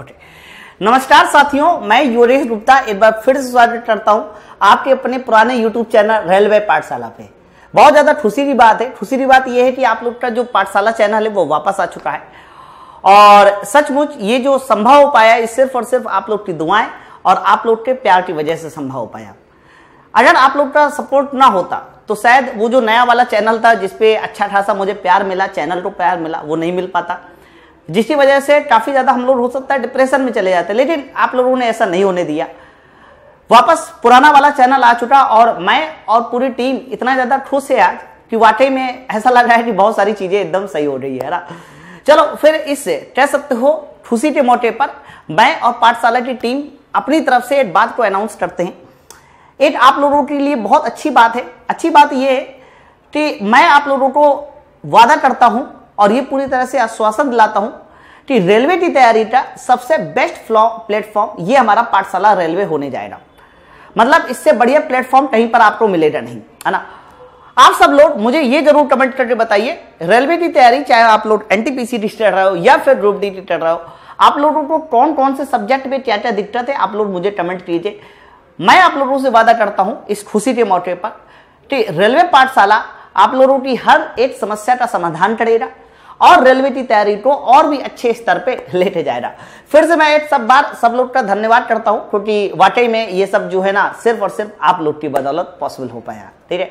okay नमस्कार साथियों मैं योरेश गुप्ता एक बार फिर से स्वागत करता हूं आपके अपने पुराने यूट्यूब चैनल रेलवे पाठशाला पे बहुत ज़्यादा खुशी की बात है खुशी की बात यह है कि आप लोग का जो पाठशाला चैनल है वो वापस आ चुका है और सचमुच ये जो संभव हो पाया है सिर्फ और सिर्फ आप लोग की दुआएं और आप लोग के प्यार की वजह से संभव हो पाया अगर आप लोग का सपोर्ट ना होता तो शायद वो जो नया वाला चैनल था जिसपे अच्छा खासा मुझे प्यार मिला चैनल को प्यार मिला वो नहीं मिल पाता जिसकी वजह से काफ़ी ज़्यादा हम लोग हो सकता है डिप्रेशन में चले जाते लेकिन आप लोगों ने ऐसा नहीं होने दिया वापस पुराना वाला चैनल आ चुका और मैं और पूरी टीम इतना ज़्यादा खुश है आज कि वाकई में ऐसा लग रहा है कि बहुत सारी चीज़ें एकदम सही हो रही है ना चलो फिर इससे कह सकते हो खुशी के मौके पर मैं और पाठशाला की टीम अपनी तरफ से एक बात को अनाउंस करते हैं एक आप लोगों के लिए बहुत अच्छी बात है अच्छी बात यह है कि मैं आप लोगों को वादा करता हूं और ये पूरी तरह से आश्वासन दिलाता हूं कि रेलवे की तैयारी का सबसे बेस्ट प्लेटफॉर्म ये हमारा पाठशाला रेलवे होने जाएगा मतलब इससे बढ़िया प्लेटफॉर्म कहीं पर आपको मिलेगा नहीं है ना आप सब लोग मुझे ये जरूर कमेंट करके बताइए रेलवे की तैयारी चाहे आप लोग एनटीपीसी टी पी रहे हो या फिर ग्रुप डी टी रहे हो आप लोगों को कौन कौन से सब्जेक्ट में क्या क्या दिक्कत है आप लोग मुझे कमेंट कीजिए मैं आप लोगों से वादा करता हूँ इस खुशी के मौके पर कि रेलवे पाठशाला आप लोगों की हर एक समस्या का समाधान करेगा और रेलवे की तैयारी को और भी अच्छे स्तर पे लेते जाएगा फिर से मैं सब बार सब लोग का धन्यवाद करता हूँ क्योंकि वाकई में ये सब जो है ना सिर्फ और सिर्फ आप लोग की बदौलत पॉसिबल हो पाया ठीक है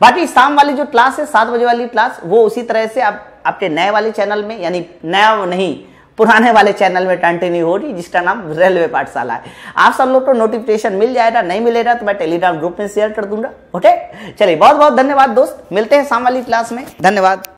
बाकी शाम वाली जो क्लास है सात बजे वाली क्लास वो उसी तरह से आप आपके नए वाले चैनल में यानी नया नहीं पुराने वाले चैनल में कंटिन्यू होगी जिसका नाम रेलवे पाठशाला है आप सब लोग को नोटिफिकेशन मिल जाएगा नहीं मिलेगा तो मैं टेलीग्राम ग्रुप में शेयर कर दूंगा ओके चलिए बहुत बहुत धन्यवाद दोस्त मिलते हैं शाम वाली क्लास में धन्यवाद